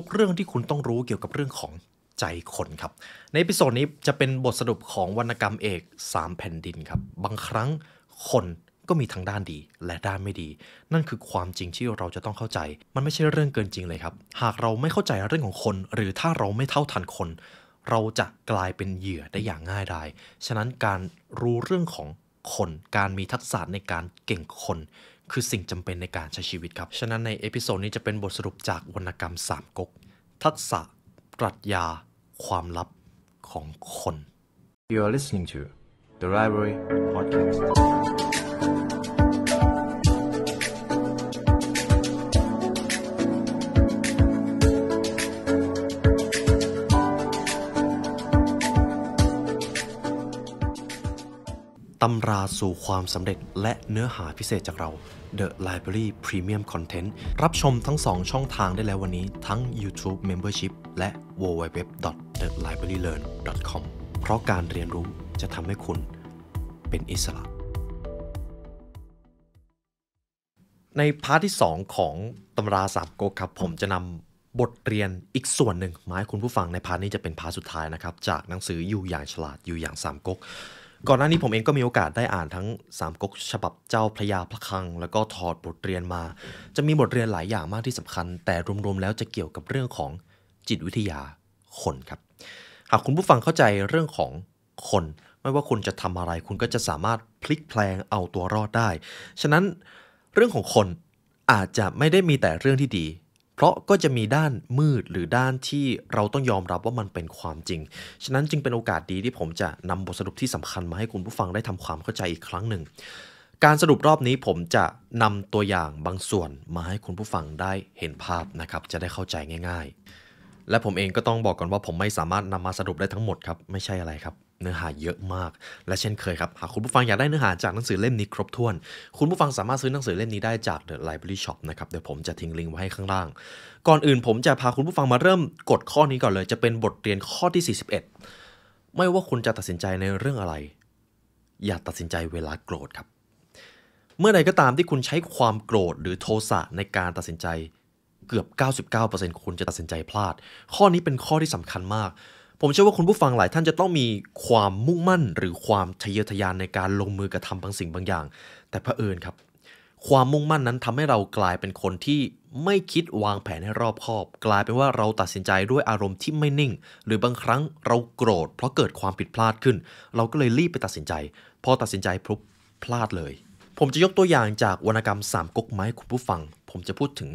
ทุกเรื่องที่คุณต้องรู้เกี่ยวกับเรื่องของใจคนครับ ในพิโซดนี้จะเป็นบทสรุปของวรรณกรรมเอก 3 แผ่นดินครับ บางครั้งคนก็มีทั้งด้านดีและด้านไม่ดี นั่นคือความจริงที่เราจะต้องเข้าใจ มันไม่ใช่เรื่องเกินจริงเลยครับ หากเราไม่เข้าใจเรื่องของคน หรือถ้าเราไม่เท่าทันคน เราจะกลายเป็นเหยื่อได้อย่างง่ายดาย ฉะนั้นการรู้เรื่องของคน การมีทักษะในการเก่งคนคือสิ่งจำเป็นในการใช้ชีวิตครับ ฉะนั้นในเอพิโซดนี้จะเป็นบทสรุปจากวรรณกรรมสามก๊ก ทัศะปรัชญา ความลับของคน You are listening to the Library Podcast ตำราสู่ความสำเร็จและเนื้อหาพิเศษจากเรา The Library Premium Content รับชมทั้ง 2 ช่องทางได้แล้ววันนี้ ทั้ง YouTube Membership และ www.thelibrarylearn.com เพราะการเรียนรู้จะทำให้คุณเป็นอิสระ ในพาร์ทที่ 2 ของตำราสามกกครับ ผมจะนำบทเรียนอีกส่วนหนึ่งมาให้คุณผู้ฟังในพาร์ทนี้จะเป็นพาร์ทสุดท้ายนะครับ จากหนังสืออยู่อย่างฉลาดอยู่อย่างสามก๊กก่อนหน้านี้ผมเองก็มีโอกาสได้อ่านทั้งสามก๊กฉบับเจ้าพระยาพระคัง แล้วก็ถอดบทเรียนมา จะมีบทเรียนหลายอย่างมากที่สำคัญ แต่รวมๆแล้วจะเกี่ยวกับเรื่องของจิตวิทยาคนครับหากคุณผู้ฟังเข้าใจเรื่องของคน ไม่ว่าคุณจะทำอะไร คุณก็จะสามารถพลิกแพลงเอาตัวรอดได้ ฉะนั้นเรื่องของคนอาจจะไม่ได้มีแต่เรื่องที่ดีเพราะก็จะมีด้านมืดหรือด้านที่เราต้องยอมรับว่ามันเป็นความจริง ฉะนั้นจึงเป็นโอกาสดีที่ผมจะนำบทสรุปที่สำคัญ มาให้คุณผู้ฟังได้ทำความเข้าใจอีกครั้งหนึ่ง การสรุปรอบนี้ผมจะนำตัวอย่างบางส่วนมาให้คุณผู้ฟังได้เห็นภาพนะครับจะได้เข้าใจง่าย ๆ และผมเองก็ต้องบอกก่อนว่าผมไม่สามารถนำมาสรุปได้ทั้งหมดครับไม่ใช่อะไรครับเนื้อหาเยอะมาก และเช่นเคยครับ หากคุณผู้ฟังอยากได้เนื้อหาจากหนังสือเล่มนี้ครบถ้วน คุณผู้ฟังสามารถซื้อหนังสือเล่มนี้ได้จาก The Library Shop นะครับเดี๋ยวผมจะทิ้งลิงก์ไว้ให้ข้างล่าง ก่อนอื่นผมจะพาคุณผู้ฟังมาเริ่มกดข้อนี้ก่อนเลยจะเป็นบทเรียนข้อที่41ไม่ว่าคุณจะตัดสินใจในเรื่องอะไร อย่าตัดสินใจเวลาโกรธครับ เมื่อใดก็ตามที่คุณใช้ความโกรธหรือโทสะในการตัดสินใจเกือบ 99%คุณจะตัดสินใจพลาด ข้อนี้เป็นข้อที่สำคัญมากผมเชื่อว่าคุณผู้ฟังหลายท่านจะต้องมีความมุ่งมั่น หรือความทะเยอทะยานในการลงมือกระทำบางสิ่งบางอย่าง แต่เผอิญครับ ความมุ่งมั่นนั้นทำให้เรากลายเป็นคนที่ไม่คิดวางแผนให้รอบคอบกลายเป็นว่าเราตัดสินใจด้วยอารมณ์ที่ไม่นิ่ง หรือบางครั้งเราโกรธเพราะเกิดความผิดพลาดขึ้น เราก็เลยรีบไปตัดสินใจพอตัดสินใจลุบพลาดเลย ผมจะยกตัวอย่างจากวรรณกรรมสามก๊กไม้คุณผู้ฟังผมจะพูดถึง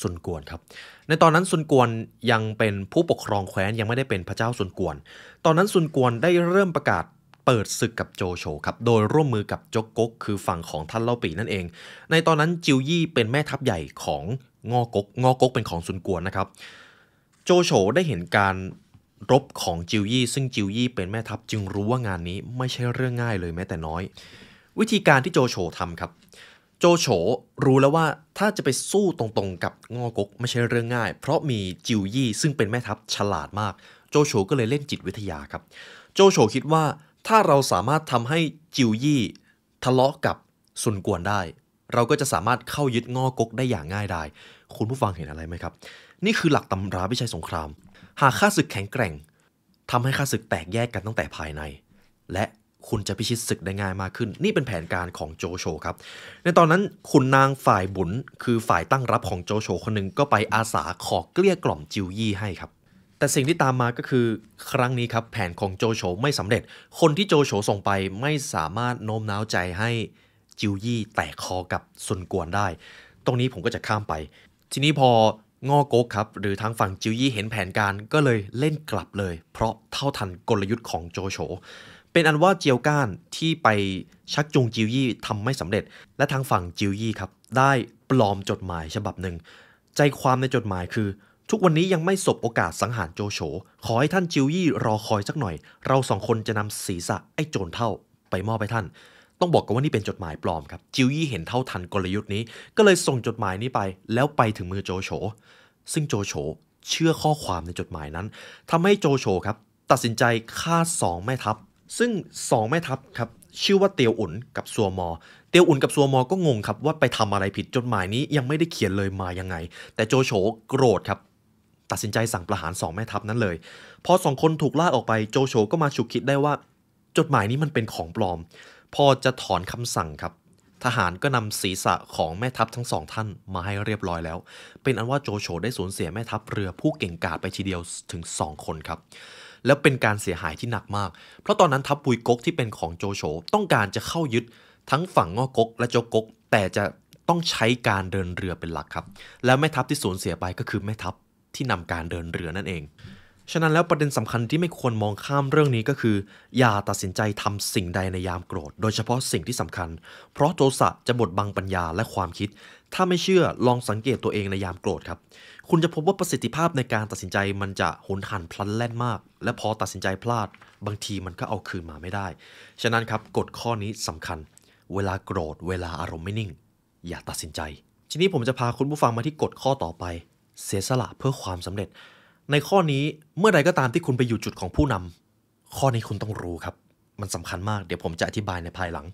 สุนกวนครับในตอนนั้นซุนกวนยังเป็นผู้ปกครองแคว้นยังไม่ได้เป็นพระเจ้าซุนกวนตอนนั้นซุนกวนได้เริ่มประกาศเปิดศึกกับโจโฉครับโดยร่วมมือกับจกกกคือฝั่งของท่านเล่าปีนั่นเอง ในตอนนั้นจิวยี่เป็นแม่ทัพใหญ่ของงอกกงอกกเป็นของซุนกวนนะครับโจโฉได้เห็นการรบของจิวยี่ซึ่งจิวยี่เป็นแม่ทัพจึงรู้ว่างานนี้ไม่ใช่เรื่องง่ายเลยแม้แต่น้อย วิธีการที่โจโฉทำครับจโฉรู้แล้วว่าถ้าจะไปสู้ตรงๆกับงอกกไม่ใช่เรื่องง่าย เพราะมีจิวยี่ซึ่งเป็นแม่ทัพฉลาดมาก โจโฉก็เลยเล่นจิตวิทยาครับ โจโฉคิดว่าถ้าเราสามารถทำให้จิวยี่ทะเลาะกับซุนกวนได้ เราก็จะสามารถเข้ายึดงอกกได้อย่างง่ายได้คุณผู้ฟังเห็นอะไรไหมครับ นี่คือหลักตำราวิชัยสงคราม หากข้าศึกแข็งแกร่งทำให้ข้าศึกแตกแยกกันตั้งแต่ภายใน และคุณจะพิชิตศึกได้ง่ายมากขึ้น นี่เป็นแผนการของโจโฉครับ ในตอนนั้นคุณนางฝ่ายบุญ คือฝ่ายตั้งรับของโจโฉคนหนึ่งก็ไปอาสาขอเกลี้ยกล่อมจิวยี่ให้ครับ แต่สิ่งที่ตามมาก็คือครั้งนี้ครับ แผนของโจโฉไม่สำเร็จ คนที่โจโฉส่งไปไม่สามารถโน้มน้าวใจให้จิวยี่แตกคอกับซุนกวนได้ ตรงนี้ผมก็จะข้ามไป ทีนี้พองอโกกครับ หรือทางฝั่งจิวยี่เห็นแผนการก็เลยเล่นกลับเลย เพราะเท่าทันกลยุทธ์ของโจโฉเป็นอันว่าเจียวก้านที่ไปชักจูงจิวยี่ทำไม่สำเร็จ และทางฝั่งจิวยี่ครับได้ปลอมจดหมายฉบับหนึ่งใจความในจดหมายคือ ทุกวันนี้ยังไม่สบโอกาสสังหารโจโฉขอให้ท่านจิวยี่รอคอยสักหน่อยเราสองคนจะนำศีรษะไอ้โจรเท่าไปมอบให้ท่าน ต้องบอกกันว่านี่เป็นจดหมายปลอมครับจิวยี่เห็นเท่าทันกลยุทธ์นี้ก็เลยส่งจดหมายนี้ไปแล้วไปถึงมือโจโฉซึ่งโจโฉเชื่อข้อความในจดหมายนั้น ทำให้โจโฉครับตัดสินใจฆ่าสองแม่ทัพซึ่ง 2 แม่ทัพครับชื่อว่าเตียวอุ่นกับซัวมอเตียวอุ่นกับซัวมอก็งงครับว่าไปทำอะไรผิดจดหมายนี้ยังไม่ได้เขียนเลยมายังไง แต่โจโฉโกรธครับตัดสินใจสั่งประหาร 2 แม่ทัพนั้นเลยพอสองคนถูกล่าออกไปโจโฉก็มาฉุกคิดได้ว่า จดหมายนี้มันเป็นของปลอม พอจะถอนคำสั่งครับ ทหารก็นำศีรษะของแม่ทัพทั้งสองท่านมาให้เรียบร้อยแล้ว เป็นอันว่าโจโฉได้สูญเสียแม่ทัพ เรือผู้เก่งกาจไปทีเดียวถึง 2 คนครับแล้วเป็นการเสียหายที่หนักมาก เพราะตอนนั้นทัพปุยกกที่เป็นของโจโฉต้องการจะเข้ายึด ทั้งฝั่งงอกกและโจกก แต่จะต้องใช้การเดินเรือเป็นหลักครับ แล้วแม่ทัพที่สูญเสียไปก็คือแม่ทัพที่นำการเดินเรือนั่นเอง ฉะนั้นแล้วประเด็นสำคัญที่ไม่ควรมองข้ามเรื่องนี้ก็คืออย่าตัดสินใจทำสิ่งใดในยามโกรธโดยเฉพาะสิ่งที่สำคัญ เพราะโทสะจะบดบังปัญญาและความคิด ถ้าไม่เชื่อลองสังเกตตัวเองในยามโกรธครับคุณจะพบว่าประสิทธิภาพในการตัดสินใจ มันจะหนหันพลันแล่นมาก และพอตัดสินใจพลาด บางทีมันก็เอาคืนมาไม่ได้ ฉะนั้นครับกฎข้อนี้สำคัญ เวลาโกรธเวลาอารมณ์ไม่นิ่ง อย่าตัดสินใจ ทีนี้ผมจะพาคุณผู้ฟังมาที่กฎข้อต่อไป เสียสละเพื่อความสำเร็จ ในข้อนี้เมื่อใดก็ตามที่คุณไปอยู่จุดของผู้นำ ข้อนี้คุณต้องรู้ครับ มันสำคัญมากเดี๋ยวผมจะอธิบายในภายหลัง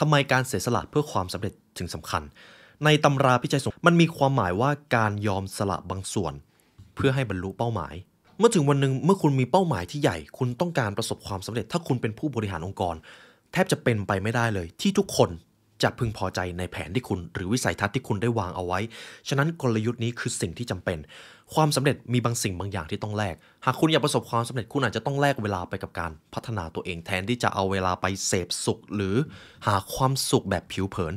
ทำไมการเสียสละเพื่อความสำเร็จถึงสำคัญในตำราพิจัยสงมันมีความหมายว่าการยอมสละบางส่วน เพื่อให้บรรลุเป้าหมาย เมื่อถึงวันหนึ่งเมื่อคุณมีเป้าหมายที่ใหญ่คุณต้องการประสบความสำเร็จถ้าคุณเป็นผู้บริหารองค์กร แทบจะเป็นไปไม่ได้เลย ที่ทุกคนจะพึงพอใจในแผนที่คุณ หรือวิสัยทัศน์ที่คุณได้วางเอาไว้ ฉะนั้นกลยุทธ์นี้คือสิ่งที่จำเป็น ความสำเร็จมีบางสิ่งบางอย่างที่ต้องแลกหากคุณอยากประสบความสำเร็จคุณอาจจะต้องแลกเวลาไปกับการพัฒนาตัวเองแทนที่จะเอาเวลาไปเสพสุขหรือ หาความสุขแบบผิวเผิน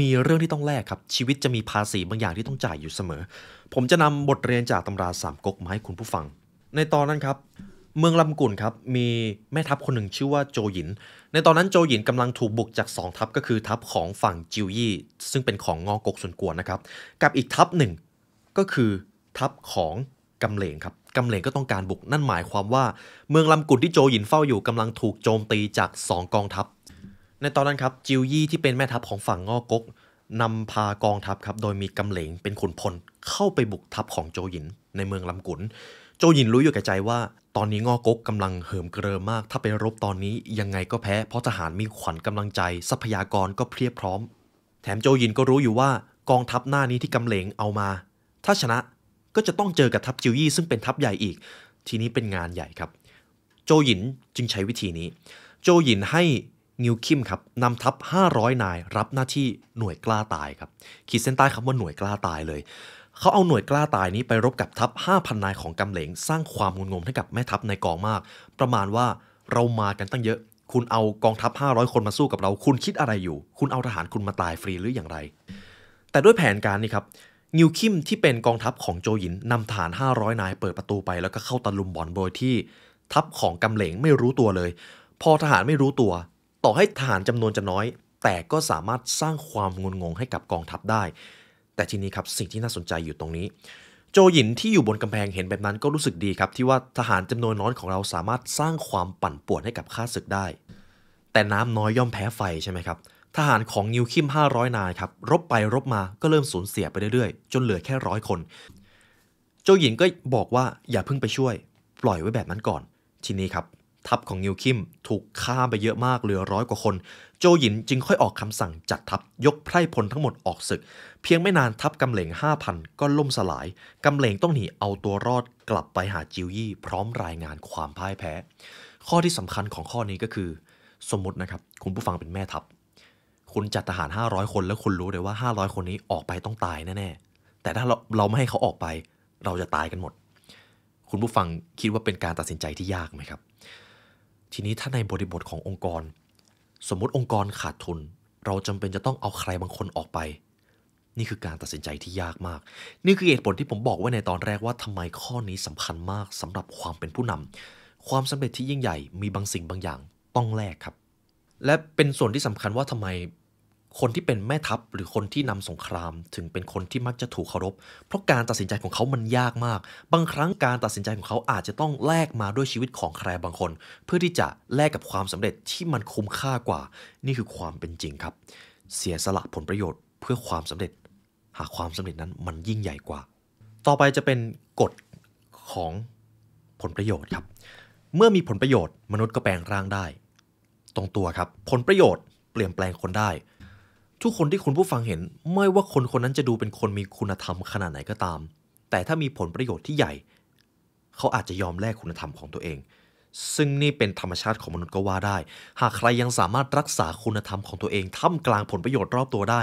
มีเรื่องที่ต้องแลกครับ ชีวิตจะมีภาษีบางอย่างที่ต้องจ่ายอยู่เสมอ ผมจะนำบทเรียนจากตำราสามก๊กมาให้คุณผู้ฟัง ในตอนนั้นครับ เมืองลำกุนครับ มีแม่ทัพคนหนึ่งชื่อว่าโจหยิน ในตอนนั้นโจหยินกำลังถูกบุกจาก2ทัพก็คือทัพของฝั่งจิวยี่ซึ่งเป็นของงอกกส่วนกวนนะครับ กับอีกทัพหนึ่งก็คือทัพของกำเหลงครับกำเหลงก็ต้องการบุกนั่นหมายความว่า เมืองลำกุนที่โจหยินเฝ้าอยู่กำลังถูกโจมตีจาก 2 กองทัพในตอนนั้นครับจิวยี่ที่เป็นแม่ทัพของฝั่งงอกกนำพากองทัพครับ โดยมีกำเหลงเป็นขุนพลเข้าไปบุกทัพของโจหยินในเมืองลำกุน โจหยินรู้อยู่แก่ใจว่าตอนนี้งอกกกำลังเหิมเกริมมาก ถ้าไปรบตอนนี้ยังไงก็แพ้ เพราะทหารมีขวัญกำลังใจทรัพยากรก็เพียบพร้อม แถมโจหยินก็รู้อยู่ว่ากองทัพหน้านี้ที่กำเหลงเอามา ถ้าชนะก็จะต้องเจอกับทัพจิวยี่ซึ่งเป็นทัพใหญ่อีก ทีนี้เป็นงานใหญ่ครับ โจหยินจึงใช้วิธีนี้ โจหยินให้นิวคิมครับนำทัพ500 นายรับหน้าที่หน่วยกล้าตายครับขีดเส้นใต้คำว่าหน่วยกล้าตายเลย เขาเอาหน่วยกล้าตายนี้ไปรบกับทัพ5,000 นายของกำเหลงสร้างความงุนงงให้กับแม่ทัพในกองมาก ประมาณว่าเรามากันตั้งเยอะ คุณเอากองทัพ500 คนมาสู้กับเราคุณคิดอะไรอยู่ คุณเอาทหารคุณมาตายฟรีหรืออย่างไร แต่ด้วยแผนการนี้ครับนิวคิมที่เป็นกองทัพของโจหยินนำฐาน500 นายเปิดประตูไปแล้วก็เข้าตะลุมบอลโดยที่ ทัพของกำเหลงไม่รู้ตัวเลย พอทหารไม่รู้ตัวต่อให้ฐานจำนวนจะน้อย แต่ก็สามารถสร้างความงุนงงให้กับกองทัพได้ แต่ทีนี้ครับสิ่งที่น่าสนใจอยู่ตรงนี้ โจหยินที่อยู่บนกำแพงเห็นแบบนั้นก็รู้สึกดีครับ ที่ว่าทหารจำนวนน้อยของเราสามารถสร้างความปั่นป่วนให้กับข้าศึกได้ แต่น้ำน้อยย่อมแพ้ไฟใช่ไหมครับทหารของนิวคิม500 นายครับรบไปรบมาก็เริ่มสูญเสียไปเรื่อยๆจนเหลือแค่ร้อยคน โจหยินก็บอกว่าอย่าเพิ่งไปช่วย ปล่อยไว้แบบนั้นก่อน ทีนี้ครับทัพของนิวคิมถูกฆ่าไปเยอะมากเหลือร้อยกว่าคน โจหยินจึงค่อยออกคำสั่งจัดทัพยกไพร่พลทั้งหมดออกศึก เพียงไม่นานทัพกำเหลง5,000 ก็ล่มสลาย กำเหลงต้องหนีเอาตัวรอดกลับไปหาจิวยี่ พร้อมรายงานความพ่ายแพ้ ข้อที่สำคัญของข้อนี้ก็คือ สมมตินะครับ คุณผู้ฟังเป็นแม่ทัพคุณจัดทหาร 500 คนแล้วคุณรู้เลยว่า 500 คนนี้ออกไปต้องตายแน่ๆ แต่ถ้าเราเราไม่ให้เขาออกไป เราจะตายกันหมด คุณผู้ฟังคิดว่าเป็นการตัดสินใจที่ยากไหมครับทีนี้ถ้าในบริบทขององค์กร สมมติองค์กรขาดทุน เราจำเป็นจะต้องเอาใครบางคนออกไป นี่คือการตัดสินใจที่ยากมาก นี่คือเหตุผลที่ผมบอกไว้ในตอนแรกว่าทำไมข้อนี้สำคัญมากสำหรับความเป็นผู้นำ ความสำเร็จที่ยิ่งใหญ่มีบางสิ่งบางอย่าง ต้องแลกครับ และเป็นส่วนที่สำคัญว่าทำไมคนที่เป็นแม่ทัพหรือคนที่นำสงครามถึงเป็นคนที่มักจะถูกเคารพเพราะการตัดสินใจของเขามันยากมาก บางครั้งการตัดสินใจของเขาอาจจะต้องแลกมาด้วยชีวิตของใครบางคน เพื่อที่จะแลกกับความสำเร็จที่มันคุ้มค่ากว่า นี่คือความเป็นจริงครับ เสียสละผลประโยชน์เพื่อความสำเร็จ หากความสำเร็จนั้นมันยิ่งใหญ่กว่า ต่อไปจะเป็นกฎของผลประโยชน์ครับเมื่อมีผลประโยชน์ มนุษย์ก็แปลงร่างได้ ตรงตัวครับผลประโยชน์เปลี่ยนแปลงคนได้ทุกคนที่คุณผู้ฟังเห็นไม่ว่าคนคนนั้นจะดูเป็นคนมีคุณธรรมขนาดไหนก็ตาม แต่ถ้ามีผลประโยชน์ที่ใหญ่ เขาอาจจะยอมแลกคุณธรรมของตัวเอง ซึ่งนี่เป็นธรรมชาติของมนุษย์ก็ว่าได้ หากใครยังสามารถรักษาคุณธรรมของตัวเองท่ามกลางผลประโยชน์รอบตัวได้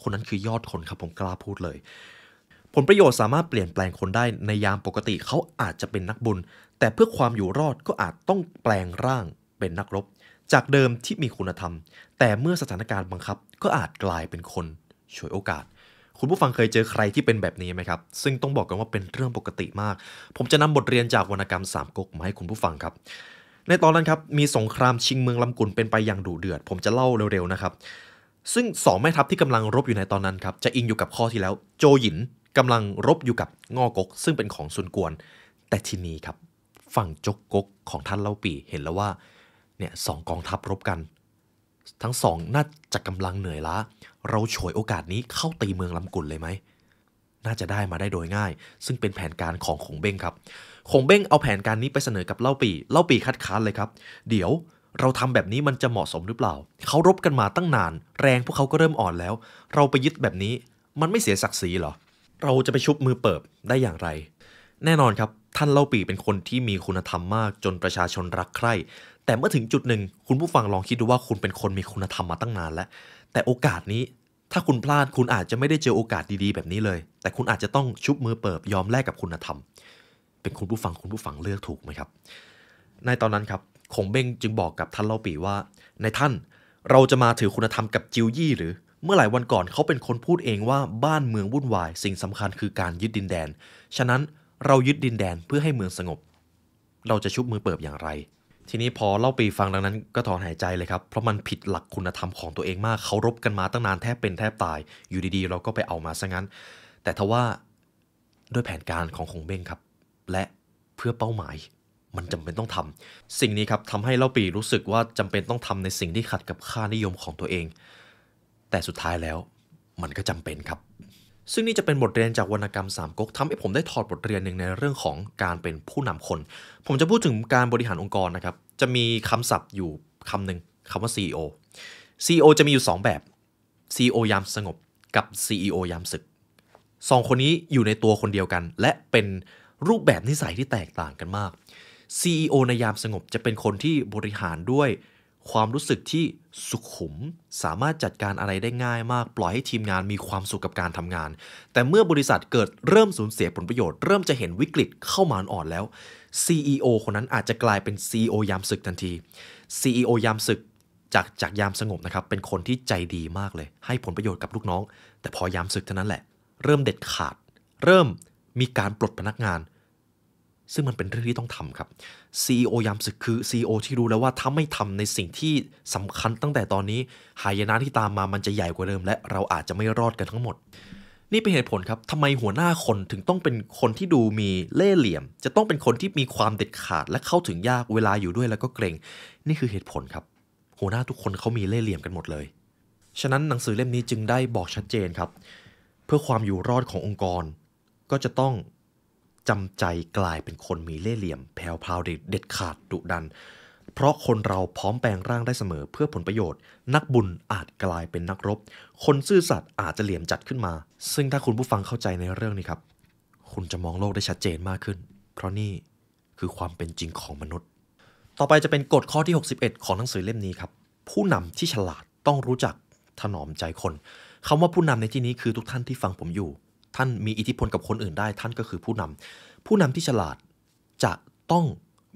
คนนั้นคือยอดคนครับผมกล้าพูดเลย ผลประโยชน์สามารถเปลี่ยนแปลงคนได้ในยามปกติ เขาอาจจะเป็นนักบุญ แต่เพื่อความอยู่รอดก็อาจต้องแปลงร่าง เป็นนักรบจากเดิมที่มีคุณธรรม แต่เมื่อสถานการณ์บังคับก็อาจกลายเป็นคนฉวยโอกาส คุณผู้ฟังเคยเจอใครที่เป็นแบบนี้ไหมครับ ซึ่งต้องบอกกันว่าเป็นเรื่องปกติมาก ผมจะนำบทเรียนจากวรรณกรรมสามก๊กมาให้คุณผู้ฟังครับ ในตอนนั้นครับมีสงครามชิงเมืองลำกุลเป็นไปอย่างดุเดือด ผมจะเล่าเร็วๆนะครับ ซึ่งสองแม่ทัพที่กำลังรบอยู่ในตอนนั้นครับจะอิงอยู่กับข้อที่แล้ว โจหยินกำลังรบอยู่กับงอกกซึ่งเป็นของซุนกวนแต่ทีนี้ครับฝั่งจกกกของท่านเล่าปีเห็นแล้วว่าเนี่ยสองกองทัพรบกัน ทั้งสองน่าจะกำลังเหนื่อยล้าเราฉวยโอกาสนี้เข้าตีเมืองลำกุนเลยไหมน่าจะได้มาได้โดยง่าย ซึ่งเป็นแผนการของขงเบ้งครับขงเบ้งเอาแผนการนี้ไปเสนอกับเล่าปีเล่าปีคัดค้านเลยครับ เดี๋ยวเราทำแบบนี้มันจะเหมาะสมหรือเปล่าเขารบกันมาตั้งนาน แรงพวกเขาก็เริ่มอ่อนแล้ว เราไปยึดแบบนี้มันไม่เสียศักดิ์ศรีหรอเราจะไปชุบมือเปิบได้อย่างไร แน่นอนครับท่านเล่าปีเป็นคนที่มีคุณธรรมมากจนประชาชนรักใคร่แต่เมื่อถึงจุดหนึ่งคุณผู้ฟังลองคิดดูว่าคุณเป็นคนมีคุณธรรมมาตั้งนานแล้วแต่โอกาสนี้ถ้าคุณพลาดคุณอาจจะไม่ได้เจอโอกาสดีๆ แบบนี้เลย แต่คุณอาจจะต้องชุบมือเปิบยอมแลกกับคุณธรรม เป็นคุณผู้ฟังคุณผู้ฟังเลือกถูกไหมครับในตอนนั้นครับคงเบ้งจึงบอกกับท่านเล่าปีว่า ในท่านเราจะมาถือคุณธรรมกับจิวยี่หรือ เมื่อหลายวันก่อนเขาเป็นคนพูดเองว่าบ้านเมืองวุ่นวาย สิ่งสำคัญคือการยึดดินแดนฉะนั้นเรายึดดินแดนเพื่อให้เมืองสงบ เราจะชุบมือเปิบอย่างไรทีนี้พอเล่าปีฟังดังนั้นก็ถอนหายใจเลยครับ เพราะมันผิดหลักคุณธรรมของตัวเองมากเคารพกันมาตั้งนานแทบเป็นแทบตายอยู่ดีๆ เราก็ไปเอามาซะงั้น แต่ทว่าด้วยแผนการของคงเบ้งครับ และเพื่อเป้าหมาย มันจำเป็นต้องทำ สิ่งนี้ครับทำให้เล่าปีรู้สึกว่าจำเป็นต้องทำในสิ่งที่ขัดกับค่านิยมของตัวเอง แต่สุดท้ายแล้วมันก็จำเป็นครับซึ่งนี่จะเป็นบทเรียนจากวรรณกรรมสามก๊กทำให้ผมได้ถอดบทเรียนหนึ่งในเรื่องของการเป็นผู้นำคน ผมจะพูดถึงการบริหารองค์กรนะครับ จะมีคำศัพท์อยู่คำหนึ่งคำว่า CEO CEO จะมีอยู่ 2 แบบ CEO ยามสงบกับ CEO ยามศึกสองคนนี้อยู่ในตัวคนเดียวกัน และเป็นรูปแบบนิสัยที่แตกต่างกันมาก CEO ในยามสงบจะเป็นคนที่บริหารด้วยความรู้สึกที่สุขุมสามารถจัดการอะไรได้ง่ายมากปล่อยให้ทีมงานมีความสุขกับการทำงาน แต่เมื่อบริษัทเกิดเริ่มสูญเสียผลประโยชน์ เริ่มจะเห็นวิกฤตเข้ามาอ่อนแล้ว CEO คนนั้นอาจจะกลายเป็น CEO ยามศึกทันที CEO ยามศึกจากจากยามสงบนะครับ เป็นคนที่ใจดีมากเลย ให้ผลประโยชน์กับลูกน้อง แต่พอยามศึกเท่านั้นแหละ เริ่มเด็ดขาด เริ่มมีการปลดพนักงานซึ่งมันเป็นเรื่องที่ต้องทำครับ CEO ยามศึกคือ CEO ที่รู้แล้วว่าถ้าไม่ทำในสิ่งที่สำคัญตั้งแต่ตอนนี้ หายนะที่ตามมามันจะใหญ่กว่าเดิมและเราอาจจะไม่รอดกันทั้งหมด นี่เป็นเหตุผลครับทำไมหัวหน้าคนถึงต้องเป็นคนที่ดูมีเล่ห์เหลี่ยม จะต้องเป็นคนที่มีความเด็ดขาด และเข้าถึงยากเวลาอยู่ด้วยแล้วก็เกรง นี่คือเหตุผลครับ หัวหน้าทุกคนเขามีเล่ห์เหลี่ยมกันหมดเลย ฉะนั้นหนังสือเล่มนี้จึงได้บอกชัดเจนครับ เพื่อความอยู่รอดขององค์กร ก็จะต้องจำใจกลายเป็นคนมีเล่ห์เหลี่ยมแผวพราวเด็ดขาดดุดัน เพราะคนเราพร้อมแปลงร่างได้เสมอเพื่อผลประโยชน์ นักบุญอาจกลายเป็นนักรบ คนซื่อสัตย์อาจจะเหลี่ยมจัดขึ้นมา ซึ่งถ้าคุณผู้ฟังเข้าใจในเรื่องนี้ครับคุณจะมองโลกได้ชัดเจนมากขึ้น เพราะนี่คือความเป็นจริงของมนุษย์ ต่อไปจะเป็นกฎข้อที่ 61 ของหนังสือเล่มนี้ครับผู้นำที่ฉลาดต้องรู้จักถนอมใจคนคำว่าผู้นำในที่นี้คือทุกท่านที่ฟังผมอยู่่านมีอิทธิพลกับคนอื่นได้ท่านก็คือผู้นำผู้นำที่ฉลาดจะต้อง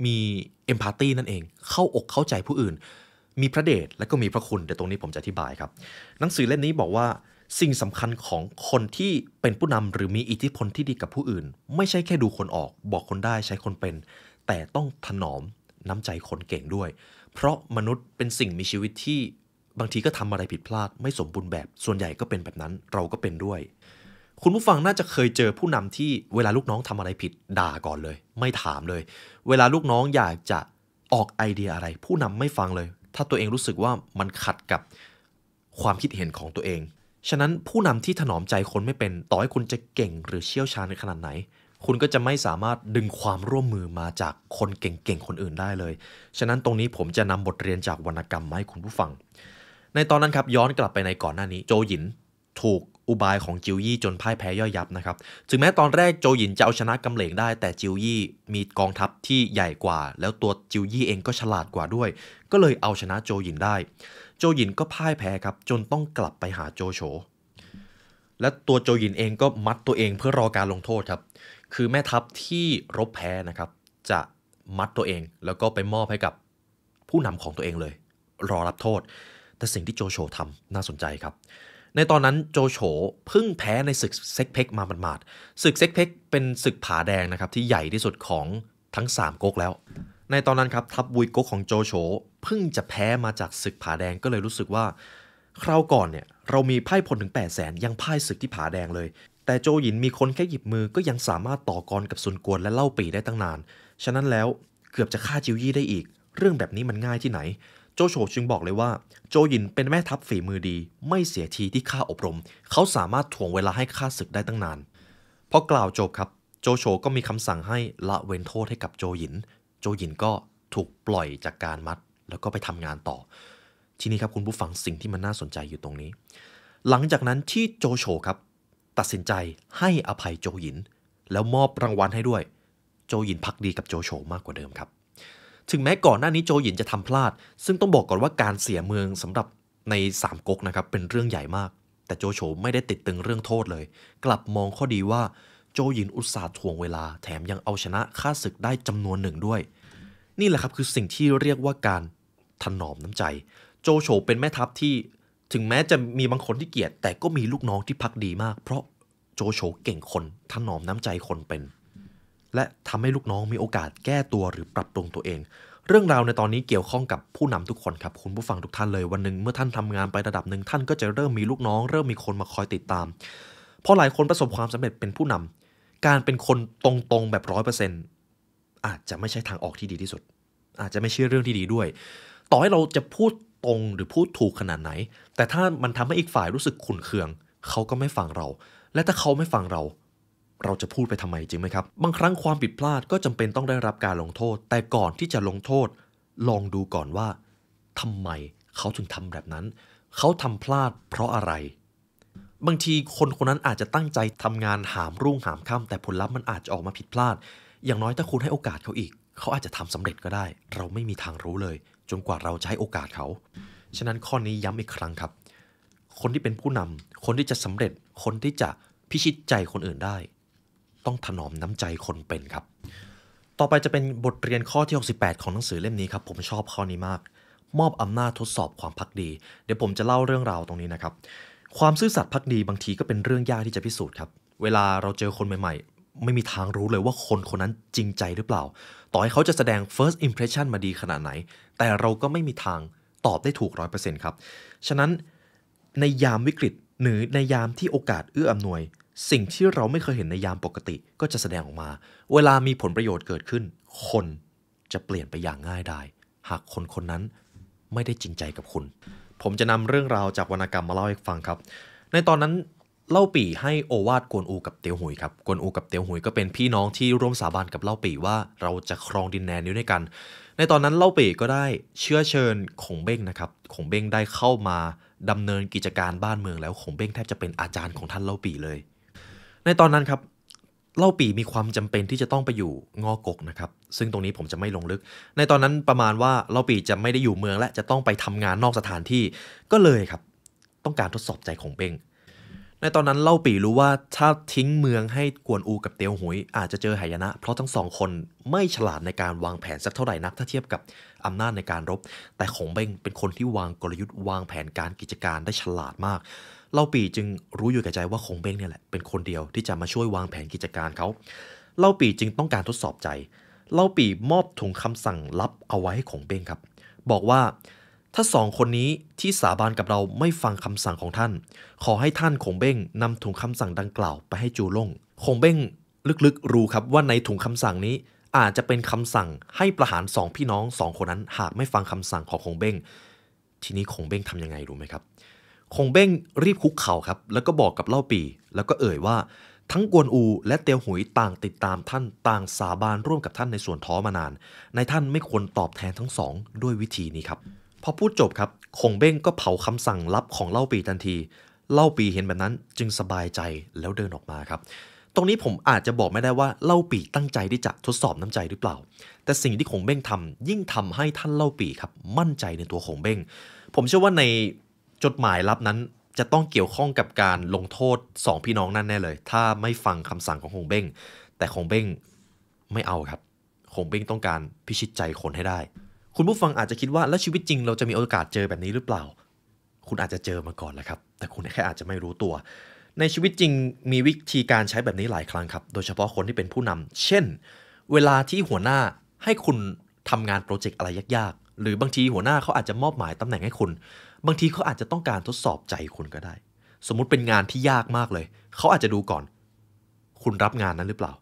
มีเอมพัตตีนั่นเอง เข้าอกเข้าใจผู้อื่น มีพระเดช และก็มีพระคุณเดี๋ยวตรงนี้ผมจะอธิบายครับ หนังสือเล่มนี้บอกว่าสิ่งสำคัญของคนที่เป็นผู้นำ หรือมีอิทธิพลที่ดีกับผู้อื่น ไม่ใช่แค่ดูคนออก บอกคนได้ใช้คนเป็น แต่ต้องถนอมน้ำใจคนเก่งด้วย เพราะมนุษย์เป็นสิ่งมีชีวิตที่บางทีก็ทำอะไรผิดพลาด ไม่สมบูรณ์แบบส่วนใหญ่ก็เป็นแบบนั้นเราก็เป็นด้วยคุณผู้ฟังน่าจะเคยเจอผู้นำที่เวลาลูกน้องทำอะไรผิดด่าก่อนเลย ไม่ถามเลย เวลาลูกน้องอยากจะออกไอเดียอะไร ผู้นำไม่ฟังเลย ถ้าตัวเองรู้สึกว่ามันขัดกับความคิดเห็นของตัวเอง ฉะนั้นผู้นำที่ถนอมใจคนไม่เป็น ต่อให้คุณจะเก่งหรือเชี่ยวชาญในขนาดไหน คุณก็จะไม่สามารถดึงความร่วมมือมาจากคนเก่งๆคนอื่นได้เลย ฉะนั้นตรงนี้ผมจะนำบทเรียนจากวรรณกรรมมาให้คุณผู้ฟัง ในตอนนั้นครับ ย้อนกลับไปในก่อนหน้านี้โจหยินถูกอุบายของจิวยี่จนพ่ายแพ้ย่อยยับนะครับ ถึงแม้ตอนแรกโจหยินจะเอาชนะกำเหลงได้ แต่จิวยี่มีกองทัพที่ใหญ่กว่า แล้วตัวจิวยี่เองก็ฉลาดกว่าด้วย ก็เลยเอาชนะโจหยินได้ โจหยินก็พ่ายแพ้ครับ จนต้องกลับไปหาโจโฉ และตัวโจหยินเองก็มัดตัวเองเพื่อรอการลงโทษครับ คือแม่ทัพที่รบแพ้นะครับ จะมัดตัวเองแล้วก็ไปมอบให้กับผู้นำของตัวเองเลย รอรับโทษ แต่สิ่งที่โจโฉทำน่าสนใจครับในตอนนั้นโจโฉเพิ่งแพ้ในศึกเซ็กเพ็กมาหมาดๆ ศึกเซ็กเพ็กเป็นศึกผาแดงนะครับที่ใหญ่ที่สุดของทั้ง 3 ก๊กแล้ว ในตอนนั้นครับทัพบุยก๊กของโจโฉเพิ่งจะแพ้มาจากศึกผาแดงก็เลยรู้สึกว่าคราวก่อนเนี่ยเรามีไพ่พลถึง8 0 0แสนยังไพ่ศึกที่ผาแดงเลย แต่โจหยินมีคนแค่หยิบมือก็ยังสามารถต่อกรกับซุนกวนและเล่าปีได้ตั้งนานฉะนั้นแล้วเกือบจะฆ่าจิวยี่ได้อีก เรื่องแบบนี้มันง่ายที่ไหนโจโฉจึงบอกเลยว่าโจหยินเป็นแม่ทัพฝีมือดีไม่เสียทีที่ข้าอบรม เขาสามารถถ่วงเวลาให้ข้าศึกได้ตั้งนานพอกล่าวจบครับโจโฉก็มีคำสั่งให้ละเว้นโทษให้กับโจหยิน โจหยินก็ถูกปล่อยจากการมัดแล้วก็ไปทำงานต่อ ทีนี้ครับคุณผู้ฟังสิ่งที่มันน่าสนใจอยู่ตรงนี้ หลังจากนั้นที่โจโฉครับตัดสินใจให้อภัยโจหยิน แล้วมอบรางวัลให้ด้วย โจหยินพักดีกับโจโฉมากกว่าเดิมครับถึงแม้ก่อนหน้านี้โจหยินจะทำพลาด ซึ่งต้องบอกก่อนว่าการเสียเมืองสำหรับในสามก๊กนะครับเป็นเรื่องใหญ่มาก แต่โจโฉไม่ได้ติดตึงเรื่องโทษเลย กลับมองข้อดีว่าโจหยินอุตส่าห์ถ่วงเวลาแถมยังเอาชนะค่าศึกได้จำนวนหนึ่งด้วย นี่แหละครับคือสิ่งที่เรียกว่าการถนอมน้ำใจ โจโฉเป็นแม่ทัพที่ถึงแม้จะมีบางคนที่เกลียดแต่ก็มีลูกน้องที่พักดีมาก เพราะโจโฉเก่งคนถนอมน้ำใจคนเป็นและทำให้ลูกน้องมีโอกาสแก้ตัวหรือปรับปรุงตัวเอง เรื่องราวในตอนนี้เกี่ยวข้องกับผู้นำทุกคนครับคุณผู้ฟังทุกท่านเลยวันหนึ่งเมื่อท่านทำงานไประดับหนึ่งท่านก็จะเริ่มมีลูกน้องเริ่มมีคนมาคอยติดตามพอหลายคนประสบความสำเร็จเป็นผู้นำ การเป็นคนตรงๆแบบร้อยเปอร์เซ็นต์อาจจะไม่ใช่ทางออกที่ดีที่สุด อาจจะไม่ใช่เรื่องที่ดีด้วย ต่อให้เราจะพูดตรงหรือพูดถูกขนาดไหน แต่ถ้ามันทำให้อีกฝ่ายรู้สึกขุนเคืองเขาก็ไม่ฟังเรา และถ้าเขาไม่ฟังเราเราจะพูดไปทำไมจริงไหมครับ บางครั้งความผิดพลาดก็จำาเป็นต้องได้รับการลงโทษ แต่ก่อนที่จะลงโทษ ลองดูก่อนว่าทำไมเขาถึงทำแบบนั้น เขาทำพลาดเพราะอะไร บางทีคนคนนั้นอาจจะตั้งใจทำงานหามรุ่งหามค่ำแต่ผลลัพธ์มันอาจจะออกมาผิดพลาด อย่างน้อยถ้าคุณให้โอกาสเขาอีก เขาอาจจะทำสำเร็จก็ได้ เราไม่มีทางรู้เลยจนกว่าเราจะให้โอกาสเขาฉะนั้นข้อนี้ย้ำาอีกครั้งครับ คนที่เป็นผู้นำาคนที่จะสำาเร็จคนที่จะพิชิตใจคนอื่นได้ต้องถนอมน้ำใจคนเป็นครับ ต่อไปจะเป็นบทเรียนข้อที่ 68 ของหนังสือเล่มนี้ครับผมชอบข้อนี้มาก มอบอำนาจทดสอบความพักดี เดี๋ยวผมจะเล่าเรื่องราวตรงนี้นะครับความซื่อสัตย์พักดีบางทีก็เป็นเรื่องยากที่จะพิสูจน์ครับเวลาเราเจอคนใหม่ๆ ไม่มีทางรู้เลยว่าคนคนนั้นจริงใจหรือเปล่า ต่อให้เขาจะแสดง first impression มาดีขนาดไหน แต่เราก็ไม่มีทางตอบได้ถูก100%ครับฉะนั้นในยามวิกฤตหรือในยามที่โอกาสเอื้ออำนวยสิ่งที่เราไม่เคยเห็นในยามปกติก็จะแสดงออกมา เวลามีผลประโยชน์เกิดขึ้น คนจะเปลี่ยนไปอย่างง่ายดายหากคนคนนั้นไม่ได้จริงใจกับคุณ ผมจะนำเรื่องราวจากวรรณกรรมมาเล่าให้ฟังครับ ในตอนนั้นเล่าปี่ให้โอวาดกวนอูกับเตียวหุยครับ กวนอูกับเตียวหุยก็เป็นพี่น้องที่ร่วมสาบานกับเล่าปี่ว่าเราจะครองดินแดนนี้ด้วยกัน ในตอนนั้นเล่าปี่ก็ได้เชื้อเชิญขงเบ้งนะครับขงเบ้งได้เข้ามาดำเนินกิจการบ้านเมืองแล้วขงเบ้งแทบจะเป็นอาจารย์ของท่านเล่าปี่เลยในตอนนั้นครับเล่าปีมีความจำเป็นที่จะต้องไปอยู่งอกกนะครับซึ่งตรงนี้ผมจะไม่ลงลึก ในตอนนั้นประมาณว่าเล่าปีจะไม่ได้อยู่เมืองและจะต้องไปทำงานนอกสถานที่ก็เลยครับต้องการทดสอบใจของเป้งในตอนนั้นเล่าปีรู้ว่าถ้าทิ้งเมืองให้กวนอูกับเตียวหุยอาจจะเจอหายนะเพราะทั้งสองคนไม่ฉลาดในการวางแผนสักเท่าไหร่นัก ถ้าเทียบกับอำนาจในการรบ แต่ของเบ้งเป็นคนที่วางกลยุทธ์วางแผนการกิจการได้ฉลาดมากเล่าปีจึงรู้อยู่แก่ใจว่าคงเบ้งเนี่ยแหละเป็นคนเดียวที่จะมาช่วยวางแผนกิจการเขาเล่าปีจึงต้องการทดสอบใจ เล่าปีมอบถุงคำสั่งลับเอาไว้ให้คงเบ้งครับ บอกว่าถ้าสองคนนี้ที่สาบานกับเราไม่ฟังคำสั่งของท่าน ขอให้ท่านคงเบ้งนำถุงคำสั่งดังกล่าวไปให้จูล่งคงเบ้งลึกๆรู้ครับ ว่าในถุงคำสั่งนี้อาจจะเป็นคำสั่งให้ประหารสองพี่น้องสองคนนั้นหากไม่ฟังคำสั่งของคงเบ้งทีนี้คงเบ้งทำยังไงรู้ไหมครับคงเบ้งรีบคุกเข่าครับ แล้วก็บอกกับเล่าปีแล้วก็เอ่ยว่าทั้งกวนอู และเตียวหุยต่างติดตามท่านต่างสาบานร่วมกับท่านในส่วนท้อมานาน ในท่านไม่ควรตอบแทนทั้งสอง ด้วยวิธีนี้ครับพอพูดจบครับคงเบ้งก็เผาคำสั่งลับของเล่าปีทันที เล่าปีเห็นแบบนั้นจึงสบายใจแล้วเดินออกมาครับตรงนี้ผมอาจจะบอกไม่ได้ว่าเล่าปีตั้งใจที่จะทดสอบน้ำใจหรือเปล่า แต่สิ่งที่คงเบ้งทำยิ่งทำให้ท่านเล่าปีครับมั่นใจในตัวคงเบ้งผมเชื่อว่าในจดหมายลับนั้นจะต้องเกี่ยวข้องกับการลงโทษสองพี่น้องนั่นแน่เลย ถ้าไม่ฟังคำสั่งของฮงเบ้ง แต่ฮงเบ้งไม่เอาครับฮงเบ้งต้องการพิชิตใจคนให้ได้ คุณผู้ฟังอาจจะคิดว่าแล้วชีวิตจริง เราจะมีโอกาสเจอแบบนี้หรือเปล่า คุณอาจจะเจอมาก่อนแล้วครับ แต่คุณแค่อาจจะไม่รู้ตัว ในชีวิตจริงมีวิธีการใช้แบบนี้หลายครั้งครับโดยเฉพาะคนที่เป็นผู้นำ เช่น เวลาที่หัวหน้าให้คุณทำงานโปรเจกต์อะไรยากๆ หรือบางทีหัวหน้าเขาอาจจะมอบหมาย ตำแหน่งให้คุณบางทีเขาอาจจะต้องการทดสอบใจคุณก็ได้ สมมุติเป็นงานที่ยากมากเลย เขาอาจจะดูก่อน คุณรับงานนั้นหรือเปล่า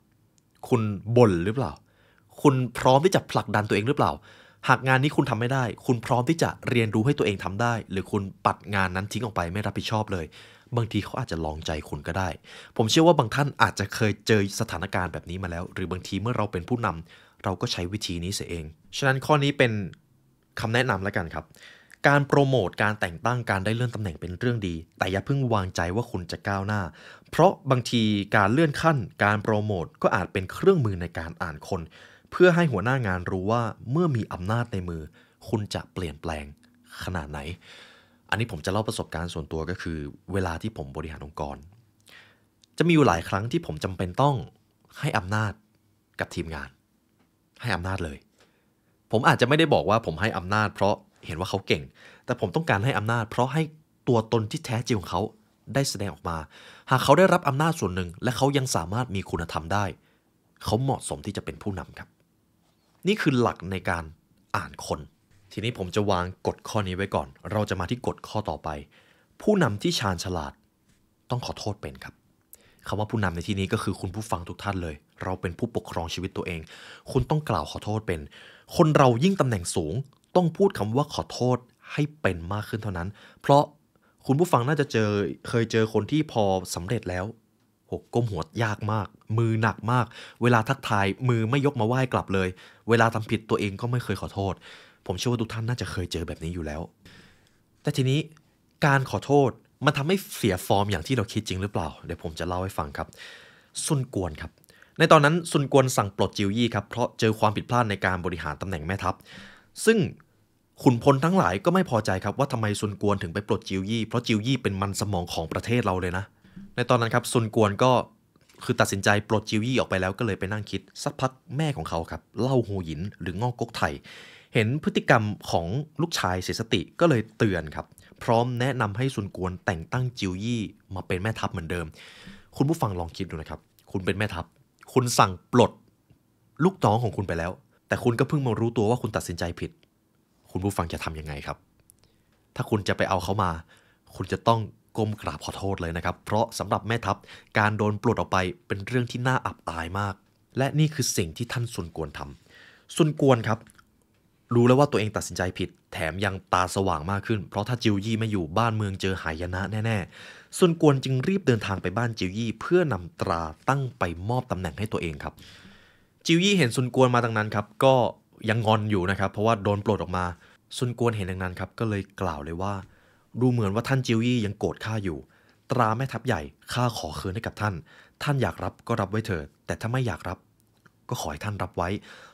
คุณบ่นหรือเปล่า คุณพร้อมที่จะผลักดันตัวเองหรือเปล่า หากงานนี้คุณทำไม่ได้ คุณพร้อมที่จะเรียนรู้ให้ตัวเองทำได้ หรือคุณปัดงานนั้นทิ้งออกไป ไม่รับผิดชอบเลย บางทีเขาอาจจะลองใจคุณก็ได้ ผมเชื่อว่าบางท่านอาจจะเคยเจอสถานการณ์แบบนี้มาแล้ว หรือบางทีเมื่อเราเป็นผู้นำ เราก็ใช้วิธีนี้เสียเอง ฉะนั้นข้อนี้เป็นคำแนะนำแล้วกันครับการโปรโมทการแต่งตั้งการได้เลื่อนตำแหน่งเป็นเรื่องดี แต่อย่าเพิ่งวางใจว่าคุณจะก้าวหน้า เพราะบางทีการเลื่อนขั้น การโปรโมทก็อาจเป็นเครื่องมือในการอ่านคน เพื่อให้หัวหน้างานรู้ว่าเมื่อมีอำนาจในมือ คุณจะเปลี่ยนแปลง ขนาดไหน อันนี้ผมจะเล่าประสบการณ์ส่วนตัวก็คือ เวลาที่ผมบริหารองค์กร จะมีอยู่หลายครั้งที่ผมจำเป็นต้องให้อำนาจกับทีมงาน ให้อำนาจเลย ผมอาจจะไม่ได้บอกว่าผมให้อำนาจเพราะเห็นว่าเขาเก่ง แต่ผมต้องการให้อำนาจ เพราะให้ตัวตนที่แท้จริงของเขาได้แสดงออกมา หากเขาได้รับอำนาจส่วนหนึ่ง และเขายังสามารถมีคุณธรรมได้ เขาเหมาะสมที่จะเป็นผู้นำครับ นี่คือหลักในการอ่านคน ทีนี้ผมจะวางกฎข้อนี้ไว้ก่อน เราจะมาที่กฎข้อต่อไป ผู้นำที่ชาญฉลาด ต้องขอโทษเป็นครับ คำว่าผู้นำในที่นี้ก็คือคุณผู้ฟังทุกท่านเลย เราเป็นผู้ปกครองชีวิตตัวเอง คุณต้องกล่าวขอโทษเป็น คนเรายิ่งตำแหน่งสูงต้องพูดคำว่าขอโทษให้เป็นมากขึ้นเท่านั้น เพราะคุณผู้ฟังน่าจะเจอเคยเจอคนที่พอสำเร็จแล้วหหก้มหัวยากมาก มือหนักมาก เวลาทักทาย มือไม่ยกมาไหว้กลับเลย เวลาทำผิดตัวเองก็ไม่เคยขอโทษ ผมเชื่อว่าทุกท่านน่าจะเคยเจอแบบนี้อยู่แล้ว แต่ทีนี้การขอโทษมันทำให้เสียฟอร์มอย่างที่เราคิดจริงหรือเปล่า เดี๋ยวผมจะเล่าให้ฟังครับซุนกวนครับ ในตอนนั้นซุนกวนสั่งปลดจิวยี่ครับเพราะเจอความผิดพลาดในการบริหารตำแหน่งแม่ทัพซึ่งขุนพลทั้งหลายก็ไม่พอใจครับว่าทำไมซุนกวนถึงไปปลดจิวยี่ เพราะจิวยี่เป็นมันสมองของประเทศเราเลยนะ ในตอนนั้นครับซุนกวนก็ คือตัดสินใจปลดจิวยี่ออกไปแล้ว ก็เลยไปนั่งคิด สักพักแม่ของเขาครับ เล่าหูหยินหรืองอกกกไทย เห็นพฤติกรรมของลูกชายเสียสติก็เลยเตือนครับ พร้อมแนะนำให้ซุนกวนแต่งตั้งจิวยี่มาเป็นแม่ทัพเหมือนเดิม คุณผู้ฟังลองคิดดูนะครับ คุณเป็นแม่ทัพคุณสั่งปลด ลูกน้องของคุณไปแล้วแต่คุณก็เพิ่งมารู้ตัวว่าคุณตัดสินใจผิด คุณผู้ฟังจะทำยังไงครับ ถ้าคุณจะไปเอาเขามา คุณจะต้องก้มกราบขอโทษเลยนะครับ เพราะสำหรับแม่ทัพ การโดนปลดออกไปเป็นเรื่องที่น่าอับอายมาก และนี่คือสิ่งที่ท่านสุนกวนทำสุนกวนครับ รู้แล้วว่าตัวเองตัดสินใจผิด แถมยังตาสว่างมากขึ้น เพราะถ้าจิวยี่ไม่อยู่บ้านเมืองเจอหายนะ แน่ๆสุนกวนจึงรีบเดินทางไปบ้านจิวยี่เพื่อนำตราตั้งไปมอบตำแหน่งให้ตัวเองครับจิวี่เห็นซุนกวนมาตั้งนั้นครับก็ยังงอนอยู่นะครับ เพราะว่าโดนปลดออกมาซุนกวนเห็นดังนั้นครับก็เลยกล่าวเลยว่า ดูเหมือนว่าท่านจิวี่ยังโกรธข้าอยู่ ตราแม่ทัพใหญ่ข้าขอคืนให้กับท่าน ท่านอยากรับ ก็รับไว้เถิดแต่ถ้าไม่อยากรับ ก็ขอให้ท่านรับไว้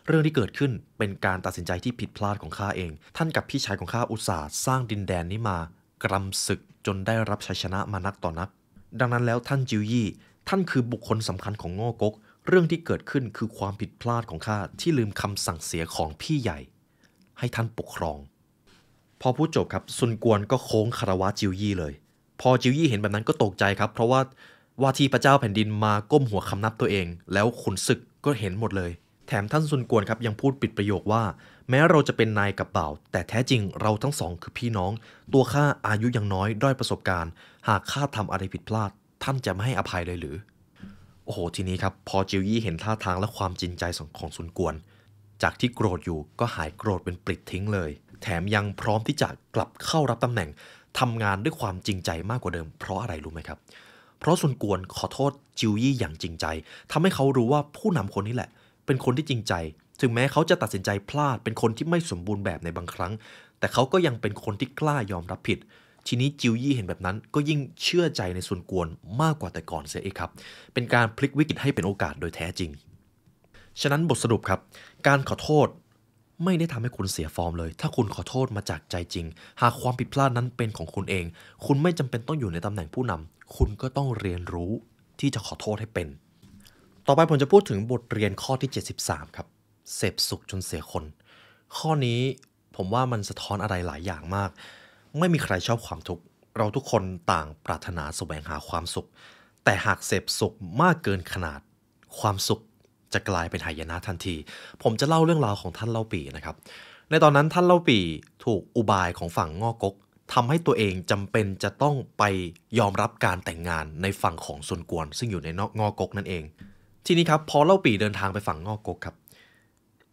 เรื่องที่เกิดขึ้นเป็นการตัดสินใจที่ผิดพลาดของข้าเอง ท่านกับพี่ชายของข้าอุตส่าห์สร้างดินแดนนี้มา กรำศึกจนได้รับชัยชนะมานักต่อนัก ดังนั้นแล้วท่านจิวี่ท่านคือบุคคลสำคัญของง่อกกเรื่องที่เกิดขึ้นคือความผิดพลาดของข้าที่ลืมคำสั่งเสียของพี่ใหญ่ ให้ท่านปกครอง พอพูดจบครับซุนกวนก็โค้งคารวะจิวยี่เลย พอจิวยี่เห็นแบบนั้นก็ตกใจครับ เพราะว่าว่าที่พระเจ้าแผ่นดินมาก้มหัวคำนับตัวเอง แล้วขุนศึกก็เห็นหมดเลย แถมท่านซุนกวนครับยังพูดปิดประโยคว่า แม้เราจะเป็นนายกับบ่าวแต่แท้จริงเราทั้งสองคือพี่น้อง ตัวข้าอายุยังน้อยด้อยประสบการณ์ หากข้าทำอะไรผิดพลาด ท่านจะไม่ให้อภัยเลยหรือโอ้โหทีนี้ครับพอจิวยี่เห็นท่าทางและความจริงใจของซุนกวนจากที่โกรธอยู่ก็หายโกรธเป็นปลิดทิ้งเลย แถมยังพร้อมที่จะกลับเข้ารับตำแหน่ง ทำงานด้วยความจริงใจมากกว่าเดิม เพราะอะไรรู้ไหมครับเพราะซุนกวนขอโทษจิวยี่อย่างจริงใจ ทำให้เขารู้ว่าผู้นำคนนี้แหละ เป็นคนที่จริงใจถึงแม้เขาจะตัดสินใจพลาดเป็นคนที่ไม่สมบูรณ์แบบในบางครั้ง แต่เขาก็ยังเป็นคนที่กล้ายอมรับผิดทีนี้จิวยี่เห็นแบบนั้นก็ยิ่งเชื่อใจในส่วนกวนมากกว่าแต่ก่อนเสียอีกครับเป็นการพลิกวิกฤตให้เป็นโอกาสโดยแท้จริง ฉะนั้นบทสรุปครับ การขอโทษไม่ได้ทำให้คุณเสียฟอร์มเลย ถ้าคุณขอโทษมาจากใจจริง หากความผิดพลาดนั้นเป็นของคุณเอง คุณไม่จำเป็นต้องอยู่ในตำแหน่งผู้นำ คุณก็ต้องเรียนรู้ที่จะขอโทษให้เป็น ต่อไปผมจะพูดถึงบทเรียนข้อที่ 73ครับเสพสุขจนเสียคน ข้อนี้ผมว่ามันสะท้อนอะไรหลายอย่างมากไม่มีใครชอบความทุกข์ เราทุกคนต่างปรารถนาแสวงหาความสุข แต่หากเสพสุขมากเกินขนาด ความสุขจะกลายเป็นหายนะทันที ผมจะเล่าเรื่องราวของท่านเล่าปีนะครับ ในตอนนั้นท่านเล่าปีถูกอุบายของฝั่งงอกกทำให้ตัวเองจำเป็นจะต้องไปยอมรับการแต่งงานในฝั่งของส่วนกวน ซึ่งอยู่ในนงอกกนั่นเอง ทีนี้ครับพอเล่าปีเดินทางไปฝั่งงอกกครับ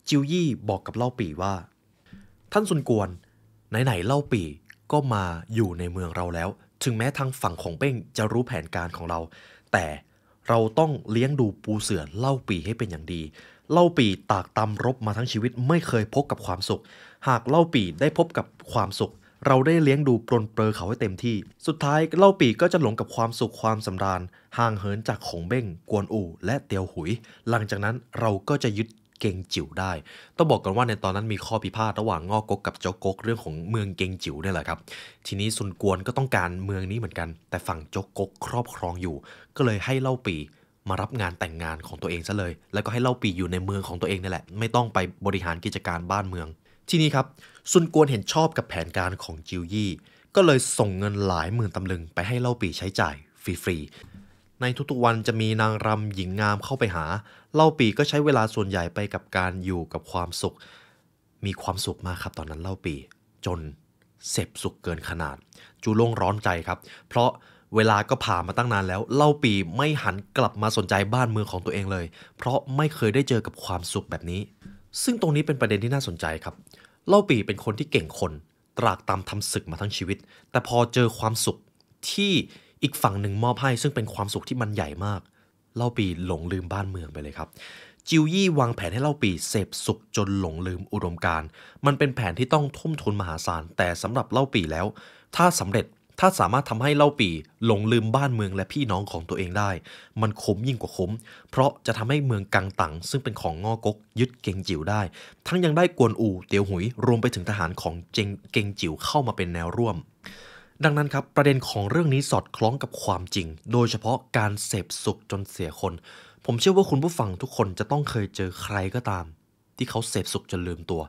จิวยี่บอกกับเล่าปีว่า ท่านส่วนกวนไหนๆเล่าปีก็มาอยู่ในเมืองเราแล้ว ถึงแม้ทางฝั่งของเป้งจะรู้แผนการของเรา แต่เราต้องเลี้ยงดูปูเสือเล่าปีให้เป็นอย่างดี เล่าปีตากตำรบมาทั้งชีวิตไม่เคยพบกับความสุข หากเล่าปีได้พบกับความสุข เราได้เลี้ยงดูปลนเปรอเขาให้เต็มที่ สุดท้ายเล่าปีก็จะหลงกับความสุขความสำราญ ห่างเหินจากของเบ้งกวนอู่และเตียวหุย หลังจากนั้นเราก็จะยึดเกงจิ๋วได้ ต้องบอกกันว่าในตอนนั้นมีข้อพิพาทระหว่างงอกกกับเจ้ากกเรื่องของเมืองเกงจิ๋วนี่แหละครับ ทีนี้ซุนกวนก็ต้องการเมืองนี้เหมือนกัน แต่ฝั่งเจ้ากกครอบครองอยู่ ก็เลยให้เล่าปีมารับงานแต่งงานของตัวเองซะเลย แล้วก็ให้เล่าปีอยู่ในเมืองของตัวเองนี่แหละ ไม่ต้องไปบริหารกิจการบ้านเมือง ทีนี้ครับ ซุนกวนเห็นชอบกับแผนการของจิวยี่ ก็เลยส่งเงินหลายหมื่นตำลึงไปให้เล่าปีใช้จ่ายฟรีในทุกๆวันจะมีนางรำหญิงงามเข้าไปหา เล่าปีก็ใช้เวลาส่วนใหญ่ไปกับการอยู่กับความสุข มีความสุขมากครับตอนนั้นเล่าปี จนเสพสุขเกินขนาด จูโล่งร้อนใจครับ เพราะเวลาก็ผ่านมาตั้งนานแล้ว เล่าปีไม่หันกลับมาสนใจบ้านเมืองของตัวเองเลย เพราะไม่เคยได้เจอกับความสุขแบบนี้ ซึ่งตรงนี้เป็นประเด็นที่น่าสนใจครับ เล่าปีเป็นคนที่เก่งคน ตรากตามทำศึกมาทั้งชีวิต แต่พอเจอความสุขที่อีกฝั่งหนึ่งมอบให้ ซึ่งเป็นความสุขที่มันใหญ่มาก เล่าปีหลงลืมบ้านเมืองไปเลยครับจิวยี่ วางแผนให้เล่าปีเสพสุขจนหลงลืมอุดมการมันเป็นแผนที่ต้องทุ่มทุนมหาศาลแต่สำหรับเล่าปีแล้ว ถ้าสำเร็จถ้าสามารถทำให้เล่าปี หลงลืมบ้านเมืองและพี่น้องของตัวเองได้ มันคุ้มยิ่งกว่าคุ้มเพราะจะทำให้เมืองกังตังซึ่งเป็นของงอกกยึดเกงจิ๋วได้ ทั้งยังได้กวนอูเตียวหุยรวมไปถึงทหารของเจงเกงจิ๋วเข้ามาเป็นแนวร่วมดังนั้นครับประเด็นของเรื่องนี้สอดคล้องกับความจริง โดยเฉพาะการเสพสุขจนเสียคน ผมเชื่อว่าคุณผู้ฟังทุกคนจะต้องเคยเจอใครก็ตาม ที่เขาเสพสุขจนลืมตัว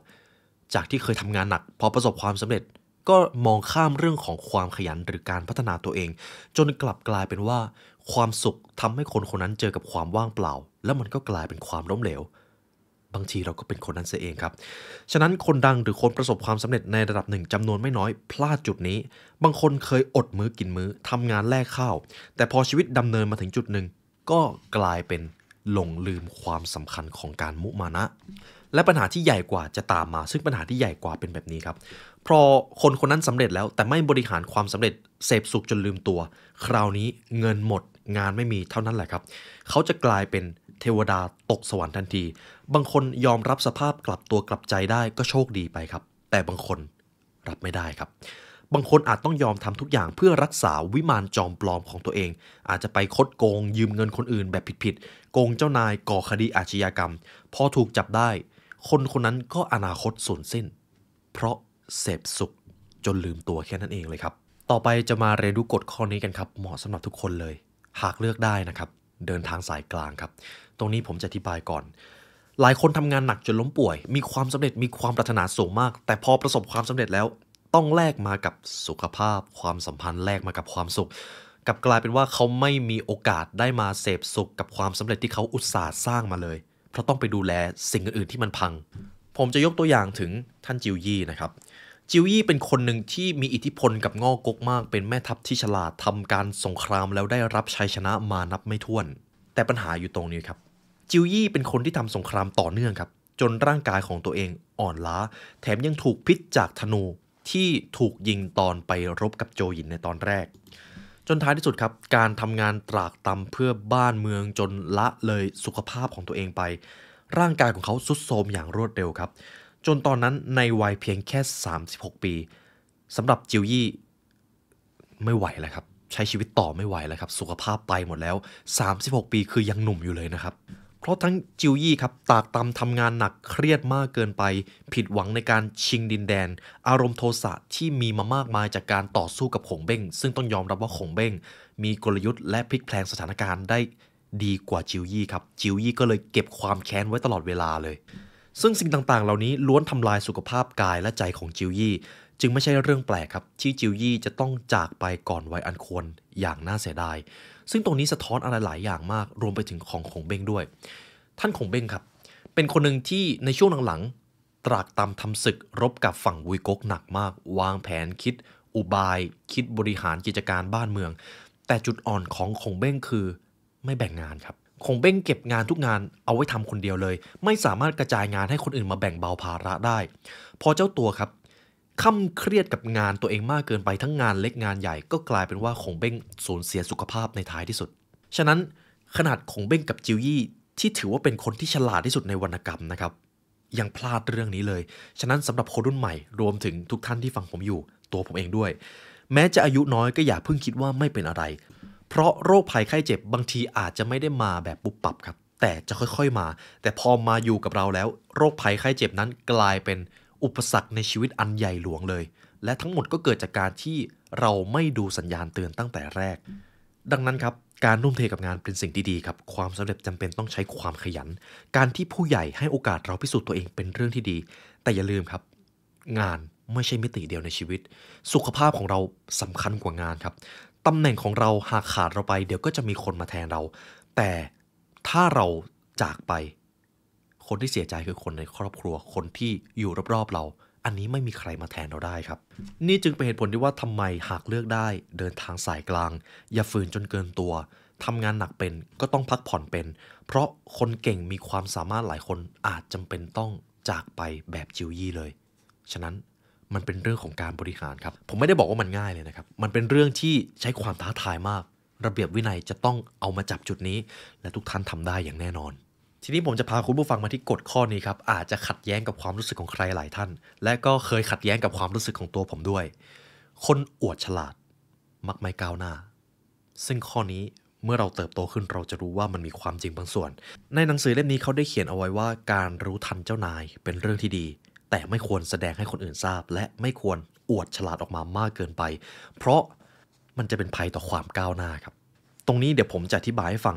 จากที่เคยทำงานหนักพอประสบความสำเร็จก็มองข้ามเรื่องของความขยันหรือการพัฒนาตัวเอง จนกลับกลายเป็นว่า ความสุขทำให้คนคนนั้นเจอกับความว่างเปล่า และมันก็กลายเป็นความล้มเหลวบางทีเราก็เป็นคนนั้นเสียเองครับ ฉะนั้นคนดังหรือคนประสบความสำเร็จในระดับหนึ่งจำนวนไม่น้อยพลาดจุดนี้ บางคนเคยอดมื้อกินมือ้อทำงานแลกข้าว แต่พอชีวิตดำเนินมาถึงจุดหนึ่งก็กลายเป็นหลงลืมความสำคัญของการมุมานะ และปัญหาที่ใหญ่กว่าจะตามมา ซึ่งปัญหาที่ใหญ่กว่าเป็นแบบนี้ครับพอคนคนนั้นสำเร็จแล้วแต่ไม่บริหารความสำเร็จเสพสุขจนลืมตัว คราวนี้เงินหมดงานไม่มีเท่านั้นแหละครับ เขาจะกลายเป็นเทวดาตกสวรรค์ทันทีบางคนยอมรับสภาพกลับตัวกลับใจได้ก็โชคดีไปครับ แต่บางคนรับไม่ได้ครับ บางคนอาจต้องยอมทำทุกอย่างเพื่อรักษาวิมานจอมปลอมของตัวเอง อาจจะไปคดโกงยืมเงินคนอื่นแบบผิดๆโกงเจ้านายก่อคดีอาชญากรรม พอถูกจับได้ คนคนนั้นก็อนาคตสูญสิ้น เพราะเสพสุข จนลืมตัวแค่นั้นเองเลยครับต่อไปจะมาเรียนรู้กฎข้อนี้กันครับ เหมาะสำหรับทุกคนเลย หากเลือกได้นะครับ เดินทางสายกลางครับ ตรงนี้ผมจะอธิบายก่อนหลายคนทำงานหนักจนล้มป่วย มีความสำเร็จ มีความปรารถนาสูงมาก แต่พอประสบความสำเร็จแล้ว ต้องแลกมากับสุขภาพ ความสัมพันธ์แลกมากับความสุข กับกลายเป็นว่าเขาไม่มีโอกาสได้มาเสพสุขกับความสำเร็จที่เขาอุตส่าห์สร้างมาเลย เพราะต้องไปดูแลสิ่งอื่นๆที่มันพัง ผมจะยกตัวอย่างถึงท่านจิวยี่นะครับ จิวยี่เป็นคนหนึ่งที่มีอิทธิพลกับงอกกกมาก เป็นแม่ทัพที่ฉลาดทำการสงครามแล้วได้รับชัยชนะมานับไม่ถ้วน แต่ปัญหาอยู่ตรงนี้ครับจิวยี่เป็นคนที่ทำสงครามต่อเนื่องครับ จนร่างกายของตัวเองอ่อนล้า แถมยังถูกพิษจากธนูที่ถูกยิงตอนไปรบกับโจหยินในตอนแรก จนท้ายที่สุดครับการทำงานตรากตำเพื่อบ้านเมืองจนละเลยสุขภาพของตัวเองไป ร่างกายของเขาสุดโทมอย่างรวดเร็วครับ จนตอนนั้นในวัยเพียงแค่36 ปีสำหรับจิวยี่ไม่ไหวแล้วครับใช้ชีวิตต่อไม่ไหวแล้วครับ สุขภาพไปหมดแล้ว 36 ปีคือยังหนุ่มอยู่เลยนะครับราะทั้งจิวยี่ครับตากตำทำงานหนักเครียดมากเกินไป ผิดหวังในการชิงดินแดน อารมณ์โทสะที่มีมามากมายจากการต่อสู้กับขงเบ้ง ซึ่งต้องยอมรับว่าขงเบ้ง มีกลยุทธ์และพลิกแพลงสถานการณ์ได้ดีกว่าจิวยี่ครับจิวยี่ก็เลยเก็บความแค้นไว้ตลอดเวลาเลย ซึ่งสิ่งต่างๆเหล่านี้ล้วนทำลายสุขภาพกายและใจของจิวยี่จึงไม่ใช่เรื่องแปลกครับที่จิวยี่จะต้องจากไปก่อนวัยอันควรอย่างน่าเสียดายซึ่งตรงนี้สะท้อนอะไรหลายอย่างมาก รวมไปถึงของของเบ้งด้วย ท่านของเบ้งครับเป็นคนหนึ่งที่ในช่วงหลังๆตรากตามทำศึกรบกับฝั่งวุยก๊กหนักมาก วางแผนคิด อุบาย คิดบริหารกิจการบ้านเมือง แต่จุดอ่อนของของเบ้งคือไม่แบ่งงานครับคงเบ้งเก็บงานทุกงานเอาไว้ทำคนเดียวเลย ไม่สามารถกระจายงานให้คนอื่นมาแบ่งเบาภาระได้พอเจ้าตัวครับค่ำเครียดกับงานตัวเองมากเกินไปทั้งงานเล็กงานใหญ่ก็กลายเป็นว่าคงเบ้งสูญเสียสุขภาพในท้ายที่สุด ฉะนั้นขนาดคงเบ้งกับจิวยี่ที่ถือว่าเป็นคนที่ฉลาดที่สุดในวรรณกรรมนะครับยังพลาดเรื่องนี้เลย ฉะนั้นสำหรับคนรุ่นใหม่ รวมถึงทุกท่านที่ฟังผมอยู่ตัวผมเองด้วย แม้จะอายุน้อยก็อย่าเพิ่งคิดว่าไม่เป็นอะไรเพราะโรคภัยไข้เจ็บ บางทีอาจจะไม่ได้มาแบบปุบปับครับ แต่จะค่อยๆมา แต่พอมาอยู่กับเราแล้ว โรคภัยไข้เจ็บนั้นกลายเป็นอุปสรรคในชีวิตอันใหญ่หลวงเลย และทั้งหมดก็เกิดจากการที่เราไม่ดูสัญญาณเตือนตั้งแต่แรก ดังนั้นครับ การนุ่มเทกับงานเป็นสิ่งที่ดีครับ ความสำเร็จจำเป็นต้องใช้ความขยัน การที่ผู้ใหญ่ให้โอกาสเราพิสูจน์ตัวเองเป็นเรื่องที่ดี แต่อย่าลืมครับ งานไม่ใช่มิติเดียวในชีวิต สุขภาพของเราสำคัญกว่างานครับตำแหน่งของเราหากขาดเราไปเดี๋ยวก็จะมีคนมาแทนเรา แต่ถ้าเราจากไปคนที่เสียใจคือคนในครอบครัวคนที่อยู่รอบๆ เรา อันนี้ไม่มีใครมาแทนเราได้ครับ นี่จึงเป็นเหตุผลที่ว่าทำไมหากเลือกได้ เดินทางสายกลาง อย่าฝืนจนเกินตัว ทำงานหนักเป็นก็ต้องพักผ่อนเป็น เพราะคนเก่งมีความสามารถหลายคนอาจจำเป็นต้องจากไปแบบจิวยี่เลย ฉะนั้นมันเป็นเรื่องของการบริหารครับ ผมไม่ได้บอกว่ามันง่ายเลยนะครับมันเป็นเรื่องที่ใช้ความท้าทายมาก ระเบียบวินัยจะต้องเอามาจับจุดนี้ และทุกท่านทำได้อย่างแน่นอนทีนี้ผมจะพาคุณผู้ฟังมาที่กฎข้อนี้ครับ อาจจะขัดแย้งกับความรู้สึกของใครหลายท่าน และก็เคยขัดแย้งกับความรู้สึกของตัวผมด้วย คนอวดฉลาดมักไม่ก้าวหน้า ซึ่งข้อนี้เมื่อเราเติบโตขึ้นเราจะรู้ว่ามันมีความจริงบางส่วน ในหนังสือเล่มนี้เขาได้เขียนเอาไว้ว่าการรู้ทันเจ้านายเป็นเรื่องที่ดี แต่ไม่ควรแสดงให้คนอื่นทราบ และไม่ควรอวดฉลาดออกมามากเกินไป เพราะมันจะเป็นภัยต่อความก้าวหน้าครับตรงนี้เดี๋ยวผมจะอธิบายให้ฟัง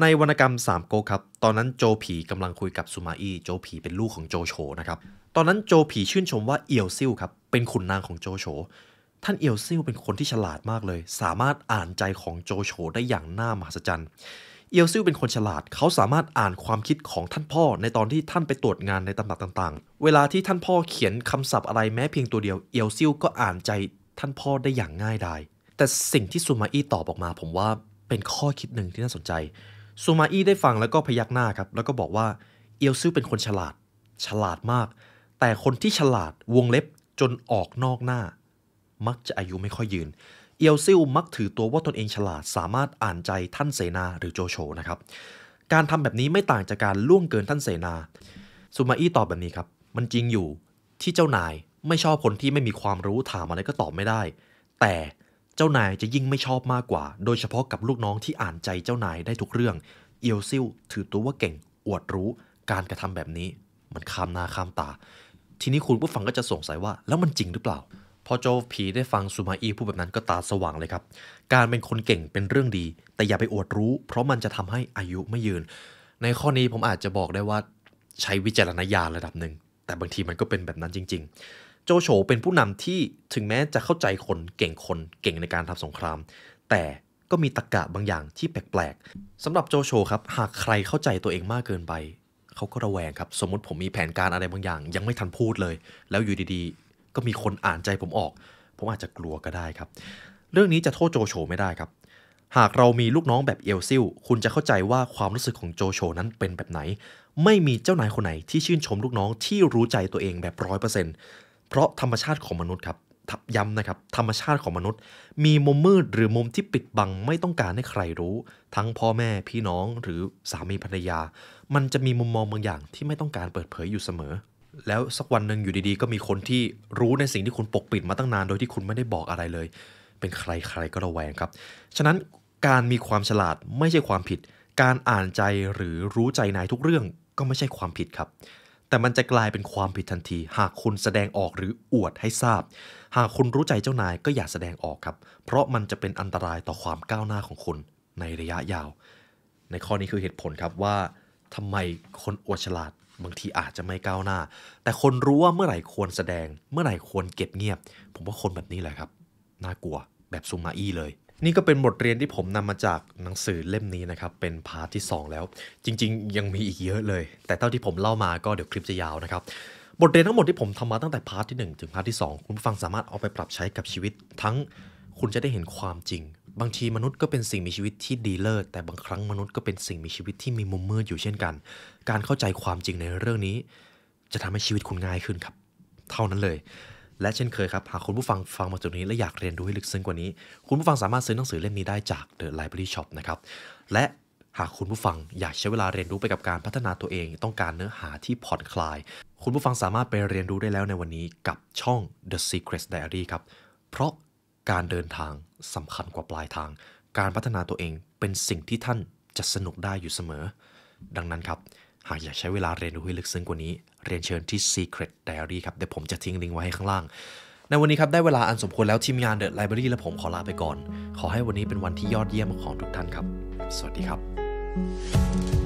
ในวรรณกรรมสามโกครับตอนนั้นโจผีกำลังคุยกับซูมาอี้โจผีเป็นลูกของโจโฉนะครับ ตอนนั้นโจผีชื่นชมว่าเอียวซิ่วครับเป็นขุนนางของโจโฉ ท่านเอียวซิ่วเป็นคนที่ฉลาดมากเลย สามารถอ่านใจของโจโฉได้อย่างน่ามหัศจรรย์ เอียวซิ่วเป็นคนฉลาดเขาสามารถอ่านความคิดของท่านพ่อในตอนที่ท่านไปตรวจงานในตำหนักต่างๆ เวลาที่ท่านพ่อเขียนคำศัพท์อะไรแม้เพียงตัวเดียวเอียวซิ่วก็อ่านใจท่านพ่อได้อย่างง่ายดาย แต่สิ่งที่ซูมาอี้ตอบออกมาผมว่าเป็นข้อคิดหนึ่งที่น่าสนใจซูมาอี้ได้ฟังแล้วก็พยักหน้าครับ แล้วก็บอกว่าเอียวซื่อเป็นคนฉลาด ฉลาดมาก แต่คนที่ฉลาดวงเล็บจนออกนอกหน้า มักจะอายุไม่ค่อยยืน เอียวซิ่วมักถือตัวว่าตนเองฉลาดสามารถอ่านใจท่านเสนาหรือโจโฉนะครับ การทำแบบนี้ไม่ต่างจากการล่วงเกินท่านเสนาซูมาอี้ตอบแบบนี้ครับ มันจริงอยู่ที่เจ้านายไม่ชอบคนที่ไม่มีความรู้ถามอะไรก็ตอบไม่ได้ แต่จ้านายจะยิ่งไม่ชอบมากกว่า โดยเฉพาะกับลูกน้องที่อ่านใจเจ้านายได้ทุกเรื่อง เอียวซิ่วถือตัวว่าเก่ง อวดรู้ การกระทำแบบนี้มันข้ามนาข้ามตา ทีนี้คุณผู้ฟังก็จะสงสัยว่าแล้วมันจริงหรือเปล่า พอโจผีได้ฟังซูมาอีพูดแบบนั้นก็ตาสว่างเลยครับ การเป็นคนเก่งเป็นเรื่องดี แต่อย่าไปอวดรู้เพราะมันจะทำให้อายุไม่ยืน ในข้อนี้ผมอาจจะบอกได้ว่าใช้วิจารณญาณระดับหนึ่ง แต่บางทีมันก็เป็นแบบนั้นจริง ๆโจโฉเป็นผู้นำที่ถึงแม้จะเข้าใจคนเก่งคนเก่งในการทำสงคราม แต่ก็มีตะกกะบางอย่างที่แปลกๆสำหรับโจโฉครับหากใครเข้าใจตัวเองมากเกินไปเขาก็ระแวงครับสมมติผมมีแผนการอะไรบางอย่างยังไม่ทันพูดเลย แล้วอยู่ดีๆ ก็มีคนอ่านใจผมออกผมอาจจะกลัวก็ได้ครับ เรื่องนี้จะโทษโจโฉไม่ได้ครับ หากเรามีลูกน้องแบบเอลซิลคุณจะเข้าใจว่าความรู้สึกของโจโฉนั้นเป็นแบบไหน ไม่มีเจ้านายคนไหนที่ชื่นชมลูกน้องที่รู้ใจตัวเองแบบร้อยเปอร์เซ็นต์เพราะธรรมชาติของมนุษย์ครับ ย้ำนะครับ ธรรมชาติของมนุษย์ มีมุมมืดหรือมุมที่ปิดบังไม่ต้องการให้ใครรู้ ทั้งพ่อแม่พี่น้องหรือสามีภรรยา มันจะมีมุมมองบางอย่างที่ไม่ต้องการเปิดเผยอยู่เสมอ แล้วสักวันหนึ่งอยู่ดีๆ ก็มีคนที่รู้ในสิ่งที่คุณปกปิดมาตั้งนาน โดยที่คุณไม่ได้บอกอะไรเลย เป็นใครใครก็ระแวงครับ ฉะนั้นการมีความฉลาดไม่ใช่ความผิด การอ่านใจหรือรู้ใจนายทุกเรื่องก็ไม่ใช่ความผิดครับแต่มันจะกลายเป็นความผิดทันที หากคุณแสดงออกหรืออวดให้ทราบ หากคุณรู้ใจเจ้านายก็อย่าแสดงออกครับ เพราะมันจะเป็นอันตรายต่อความก้าวหน้าของคุณ ในระยะยาว ในข้อนี้คือเหตุผลครับว่า ทำไมคนอวดฉลาดบางทีอาจจะไม่ก้าวหน้า แต่คนรู้ว่าเมื่อไหร่ควรแสดง เมื่อไหร่ควรเก็บเงียบ ผมว่าคนแบบนี้แหละครับ น่ากลัว แบบซูมาอี้เลยนี่ก็เป็นบทเรียนที่ผมนำมาจากหนังสือเล่มนี้นะครับเป็นพาร์ทที่ 2 แล้ว จริงๆ ยังมีอีกเยอะเลย แต่เท่าที่ผมเล่ามาก็เดี๋ยวคลิปจะยาวนะครับ บทเรียนทั้งหมดที่ผมทำมาตั้งแต่พาร์ทที่ 1 ถึงพาร์ทที่ 2 คุณฟังสามารถเอาไปปรับใช้กับชีวิตทั้งคุณจะได้เห็นความจริง บางทีมนุษย์ก็เป็นสิ่งมีชีวิตที่ดีเลิศแต่บางครั้งมนุษย์ก็เป็นสิ่งมีชีวิตที่มีมุมมืดอยู่เช่นกัน การเข้าใจความจริงในเรื่องนี้ จะทำให้ชีวิตคุณง่ายขึ้นครับ เท่านั้นเลยและเช่นเคยครับหากคุณผู้ฟังฟังมาจนนี้และอยากเรียนรู้ให้ลึกซึ้งกว่านี้ คุณผู้ฟังสามารถซื้อหนังสือเล่มนี้ได้จาก The Library Shop นะครับและหากคุณผู้ฟังอยากใช้เวลาเรียนรู้ไปกับการพัฒนาตัวเอง ต้องการเนื้อหาที่ผ่อนคลายคุณผู้ฟังสามารถไปเรียนรู้ได้แล้วในวันนี้กับช่อง The Secret Diary ครับเพราะการเดินทางสำคัญกว่าปลายทาง การพัฒนาตัวเองเป็นสิ่งที่ท่านจะสนุกได้อยู่เสมอ ดังนั้นครับหากอยากใช้เวลาเรียนรู้ให้ลึกซึ้งกว่านี้เรียนเชิญที่ Secret Diary ครับ เดี๋ยวผมจะทิ้งลิงก์ไว้ให้ข้างล่าง ในวันนี้ครับ ได้เวลาอันสมควรแล้วทีมงาน The Library และผมขอลาไปก่อน ขอให้วันนี้เป็นวันที่ยอดเยี่ยมของทุกท่านครับ สวัสดีครับ